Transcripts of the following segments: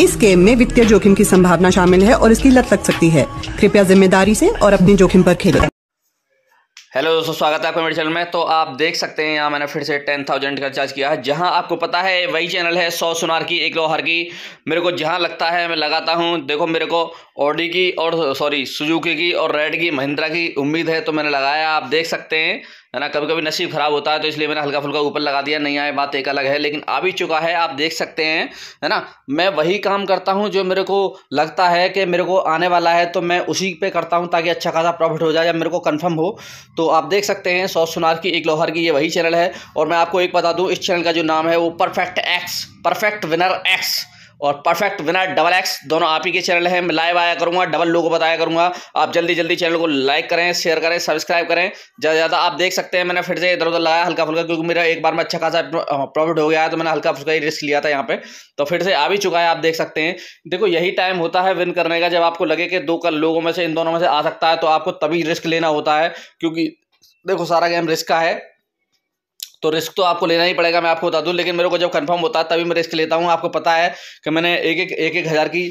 इस गेम में वित्तीय जोखिम की संभावना शामिल है और इसकी लत लग सकती है कृपया जिम्मेदारी से और अपने जोखिम पर खेलें हेलो दोस्तों स्वागत है आपका मेरे चैनल में तो आप देख सकते हैं यहाँ मैंने फिर से टेन थाउजेंड का रिचार्ज किया है जहाँ आपको पता है वही चैनल है सौ सुनार की एक लोहार की मेरे को जहाँ लगता है मैं लगाता हूँ देखो मेरे को ऑडी की और सॉरी सुजुकी की और रेड की महिंद्रा की उम्मीद है तो मैंने लगाया आप देख सकते हैं है ना कभी कभी नसीब ख़राब होता है तो इसलिए मैंने हल्का फुल्का ऊपर लगा दिया नहीं आए बात एक अलग है लेकिन आ भी चुका है आप देख सकते हैं है ना मैं वही काम करता हूँ जो मेरे को लगता है कि मेरे को आने वाला है तो मैं उसी पे करता हूँ ताकि अच्छा खासा प्रॉफिट हो जाए या मेरे को कन्फर्म हो तो आप देख सकते हैं सौ सुनार की एक लोहर की ये वही चैनल है और मैं आपको एक बता दूँ इस चैनल का जो नाम है वो perfect X perfect winner X और परफेक्ट विनर डबल एक्स दोनों आप ही के चैनल हैं मैं लाइव आया करूँगा डबल लोगों बताया करूँगा आप जल्दी जल्दी चैनल को लाइक करें शेयर करें सब्सक्राइब करें ज़्यादा ज़्यादा आप देख सकते हैं मैंने फिर से इधर उधर लगाया हल्का फुल्का क्योंकि मेरा एक बार में अच्छा खासा प्रॉफिट हो गया है तो मैंने हल्का फुल्का ही रिस्क लिया था यहाँ पर तो फिर से आ भी चुका है आप देख सकते हैं देखो यही टाइम होता है विन करने का जब आपको लगे कि दो कल लोगों में से इन दोनों में से आ सकता है तो आपको तभी रिस्क लेना होता है क्योंकि देखो सारा गेम रिस्क का है तो रिस्क तो आपको लेना ही पड़ेगा मैं आपको बता दूँ लेकिन मेरे को जब कन्फर्म होता है तभी मैं रिस्क लेता हूँ आपको पता है कि मैंने एक एक एक एक हज़ार की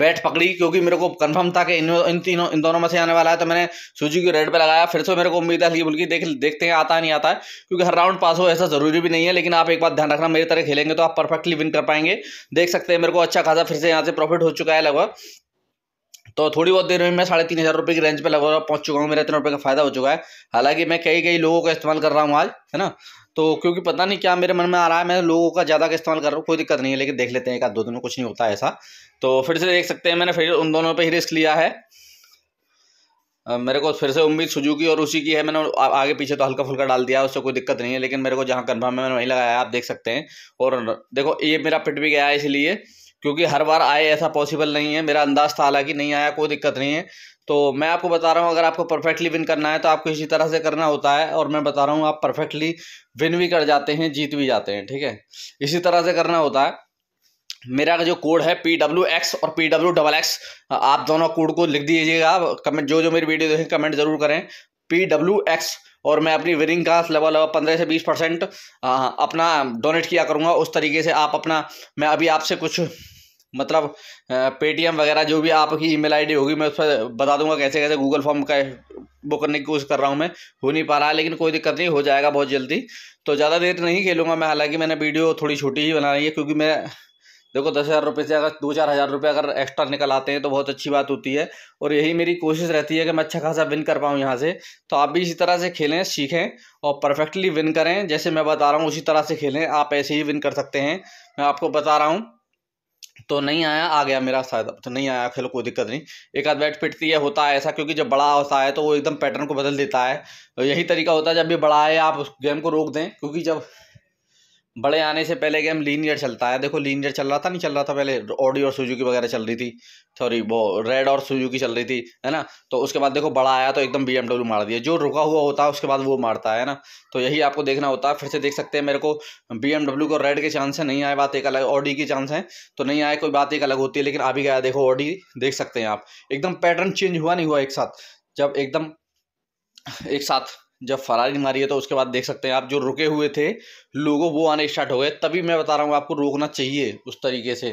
बैट पकड़ी क्योंकि मेरे को कंफर्म था कि इन इन तीनों इन दोनों में से आने वाला है तो मैंने सूजी को रेड पे लगाया फिर से मेरे को उम्मीद है हल्की बुल्की देख देखते हैं आता है नहीं आता है क्योंकि हर राउंड पास हो ऐसा ज़रूरी भी नहीं है लेकिन आप एक बात ध्यान रखना मेरी तरह खेलेंगे तो आप परफेक्टली विन कर पाएंगे देख सकते हैं मेरे को अच्छा खासा फिर से यहाँ से प्रॉफिट हो चुका है लगभग तो थोड़ी बहुत देर में मैं साढ़े तीन हज़ार रुपये की रेंज पे लगा पहुँच चुका हूँ मेरा इतने रुपये का फ़ायदा हो चुका है हालांकि मैं कई कई लोगों का इस्तेमाल कर रहा हूँ आज है ना तो क्योंकि पता नहीं क्या मेरे मन में आ रहा है मैं लोगों का ज़्यादा का इस्तेमाल कर रहा हूँ कोई दिक्कत नहीं है लेकिन देख लेते हैं एक दो दिनों कुछ नहीं होता है ऐसा तो फिर से देख सकते हैं मैंने फिर उन दोनों पर ही रिस्क लिया है मेरे को फिर से उम्मीद सुजुकी और उसी की है मैंने आगे पीछे तो हल्का फुल्का डाल दिया उससे कोई दिक्कत नहीं है लेकिन मेरे को जहाँ कन्फर्म है मैंने वहीं लगाया आप देख सकते हैं और देखो ये मेरा पिट भी गया है इसलिए क्योंकि हर बार आए ऐसा पॉसिबल नहीं है मेरा अंदाज़ था हालांकि नहीं आया कोई दिक्कत नहीं है तो मैं आपको बता रहा हूँ अगर आपको परफेक्टली विन करना है तो आपको इसी तरह से करना होता है और मैं बता रहा हूँ आप परफेक्टली विन भी कर जाते हैं जीत भी जाते हैं ठीक है इसी तरह से करना होता है मेरा जो कोड है पी डब्ल्यू एक्स और पी डब्ल्यू डबल एक्स आप दोनों कोड को लिख दीजिएगा कमेंट जो जो मेरी वीडियो देखें कमेंट ज़रूर करें पी डब्ल्यू एक्स और मैं अपनी विनिंग का लगभग पंद्रह से बीस परसेंट अपना डोनेट किया करूँगा उस तरीके से आप अपना मैं अभी आपसे कुछ मतलब पेटीएम वगैरह जो भी आपकी ईमेल आईडी होगी मैं उस पर बता दूंगा कैसे कैसे गूगल फॉर्म का वो करने की कोशिश कर रहा हूँ मैं हो नहीं पा रहा है लेकिन कोई दिक्कत नहीं हो जाएगा बहुत जल्दी तो ज़्यादा देर नहीं खेलूँगा मैं हालांकि मैंने वीडियो थोड़ी छोटी ही बना रही है क्योंकि मैं देखो दस हज़ार रुपये से अगर दो चार हज़ार रुपये अगर एक्स्ट्रा निकल आते हैं तो बहुत अच्छी बात होती है और यही मेरी कोशिश रहती है कि मैं अच्छा खासा विन कर पाऊँ यहाँ से तो आप भी इसी तरह से खेलें सीखें और परफेक्टली विन करें जैसे मैं बता रहा हूँ उसी तरह से खेलें आप ऐसे ही विन कर सकते हैं मैं आपको बता रहा हूँ तो नहीं आया आ गया मेरा शायद तो नहीं आया खेलो कोई दिक्कत नहीं एक आध बैट पिटती है होता है ऐसा क्योंकि जब बड़ा होता है तो वो एकदम पैटर्न को बदल देता है यही तरीका होता है जब भी बड़ा है आप उस गेम को रोक दें क्योंकि जब बड़े आने से पहले गेम लीनियर चलता है देखो लीनियर चल रहा था नहीं चल रहा था पहले ऑडी और सुजुकी वगैरह चल रही थी सॉरी वो रेड और सुजुकी चल रही थी है ना तो उसके बाद देखो बड़ा आया तो एकदम बी मार दिया जो रुका हुआ होता है उसके बाद वो मारता है ना तो यही आपको देखना होता है फिर से देख सकते हैं मेरे को बी को रेड के चांस है नहीं आए बात एक अलग ऑडी के चांस है तो नहीं आए कोई बात एक अलग होती है लेकिन अभी गया देखो ऑडी देख सकते हैं आप एकदम पैटर्न चेंज हुआ नहीं हुआ एक साथ जब एकदम एक साथ जब फरारी मारी है तो उसके बाद देख सकते हैं आप जो रुके हुए थे लोगों वो आने स्टार्ट हो गए तभी मैं बता रहा हूँ आपको रोकना चाहिए उस तरीके से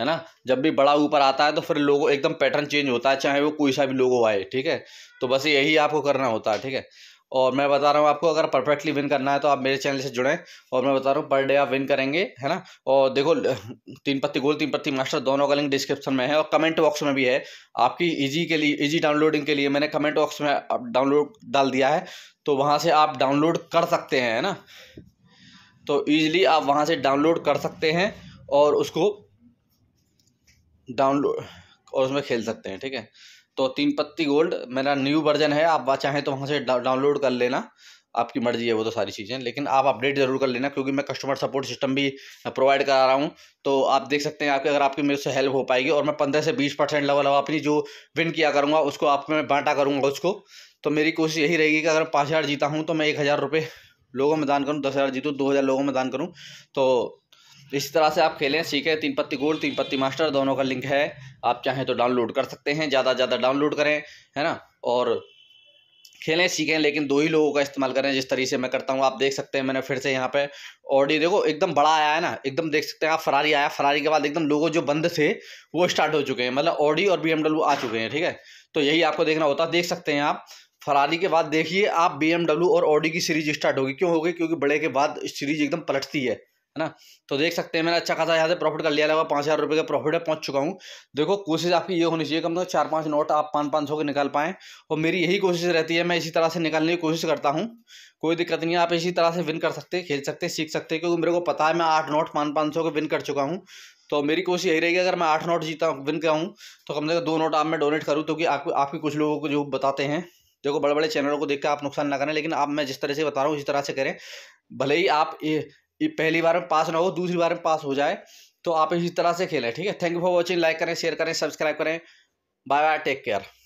है ना जब भी बड़ा ऊपर आता है तो फिर लोगों एकदम पैटर्न चेंज होता है चाहे वो कोई सा भी लोगो आए ठीक है तो बस यही आपको करना होता है ठीक है और मैं बता रहा हूँ आपको अगर परफेक्टली विन करना है तो आप मेरे चैनल से जुड़ें और मैं बता रहा हूँ पर डे आप विन करेंगे है ना और देखो तीन पत्ती गोल तीन पत्ती मास्टर दोनों का लिंक डिस्क्रिप्शन में है और कमेंट बॉक्स में भी है आपकी ईजी के लिए ईजी डाउनलोडिंग के लिए मैंने कमेंट बॉक्स में डाउनलोड डाल दिया है तो वहाँ से आप डाउनलोड कर सकते हैं है ना तो ईजिली आप वहाँ से डाउनलोड कर सकते हैं और उसको डाउनलोड और उसमें खेल सकते हैं ठीक है तो तीन पत्ती गोल्ड मेरा न्यू वर्जन है आप चाहें तो वहाँ से डाउनलोड कर लेना आपकी मर्जी है वो तो सारी चीज़ें लेकिन आप अपडेट ज़रूर कर लेना क्योंकि मैं कस्टमर सपोर्ट सिस्टम भी प्रोवाइड करा रहा हूँ तो आप देख सकते हैं आपके अगर आपकी मेरे से हेल्प हो पाएगी और मैं पंद्रह से बीस परसेंट लेवल अपनी जो विन किया करूँगा उसको आप में बांटा करूँगा उसको तो मेरी कोशिश यही रहेगी कि अगर पाँच हज़ार जीता हूँ तो मैं एक हज़ार रुपये लोगों में दान करूँ दस हज़ार जीतूँ दो हज़ार लोगों में दान करूँ तो इसी तरह से आप खेलें सीखें तीन पत्ती गोल्ड तीन पत्ती मास्टर दोनों का लिंक है आप चाहें तो डाउनलोड कर सकते हैं ज़्यादा ज़्यादा डाउनलोड करें है ना और खेलें सीखें लेकिन दो ही लोगों का इस्तेमाल करें जिस तरीके से मैं करता हूँ आप देख सकते हैं मैंने फिर से यहाँ पे ऑडी देखो एकदम बड़ा आया है ना एकदम देख सकते हैं आप फरारी आया फरारी के बाद एकदम लोगों जो बंद थे वो स्टार्ट हो चुके हैं मतलब ऑडी और बी आ चुके हैं ठीक है तो यही आपको देखना होता है देख सकते हैं आप फरारी के बाद देखिए आप बी और ऑडी की सीरीज स्टार्ट होगी क्यों होगी क्योंकि बड़े के बाद सीरीज एकदम पलटती है है ना तो देख सकते हैं मैंने अच्छा खासा यहाँ से प्रॉफिट कर लिया लगा पाँच हज़ार रुपये का प्रॉफिट है पहुँच चुका हूँ देखो कोशिश आपकी ये होनी चाहिए कम से कम चार पाँच नोट आप पाँच पाँच सौ के निकाल पाएँ और मेरी यही कोशिश रहती है मैं इसी तरह से निकालने की कोशिश करता हूँ कोई दिक्कत नहीं है आप इसी तरह से विन कर सकते खेल सकते सीख सकते क्योंकि मेरे को पता है मैं आठ नोट पाँच पाँच सौ के विन कर चुका हूँ तो मेरी कोशिश यही रहेगी अगर मैं आठ नोट जीता विन का हूँ तो कम से कम दो नोट आप मैं डोनेट करूँ तो आपको आपके कुछ लोगों को जो बताते हैं देखो बड़े बड़े चैनलों को देख कर आप नुकसान ना करें लेकिन आप मैं जिस तरह से बता रहा हूँ इसी तरह से करें भले ही आप ये पहली बार में पास ना हो दूसरी बार में पास हो जाए तो आप इसी तरह से खेलें ठीक है thank you for watching like करें शेयर करें सब्सक्राइब करें बाय बाय टेक केयर